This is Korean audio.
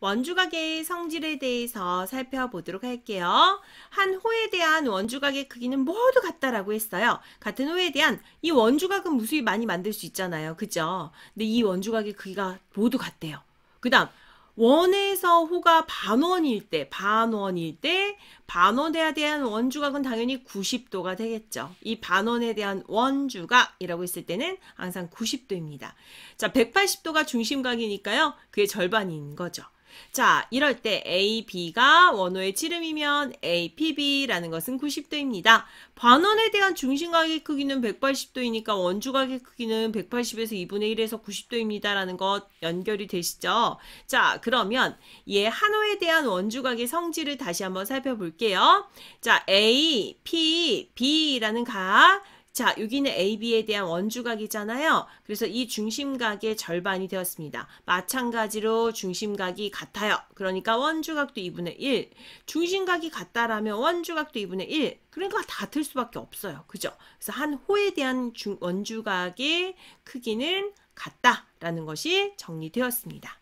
원주각의 성질에 대해서 살펴보도록 할게요. 한 호에 대한 원주각의 크기는 모두 같다라고 했어요. 같은 호에 대한 이 원주각은 무수히 많이 만들 수 있잖아요. 그죠? 근데 이 원주각의 크기가 모두 같대요. 그 다음 원에서 호가 반원일 때, 반원일 때, 반원에 대한 원주각은 당연히 90도가 되겠죠. 이 반원에 대한 원주각이라고 했을 때는 항상 90도입니다. 자, 180도가 중심각이니까요. 그게 절반인 거죠. 자, 이럴 때 AB가 원호의 지름이면 APB라는 것은 90도입니다. 반원에 대한 중심각의 크기는 180도이니까 원주각의 크기는 180에서 2분의 1에서 90도입니다라는 것 연결이 되시죠? 자, 그러면 얘 한호에 대한 원주각의 성질을 다시 한번 살펴볼게요. 자, A, P, B라는 각 자, 여기는 AB에 대한 원주각이잖아요. 그래서 이 중심각의 절반이 되었습니다. 마찬가지로 중심각이 같아요. 그러니까 원주각도 2분의 1. 중심각이 같다라면 원주각도 2분의 1. 그러니까 다 틀 수밖에 없어요. 그죠? 그래서 한 호에 대한 중, 원주각의 크기는 같다라는 것이 정리되었습니다.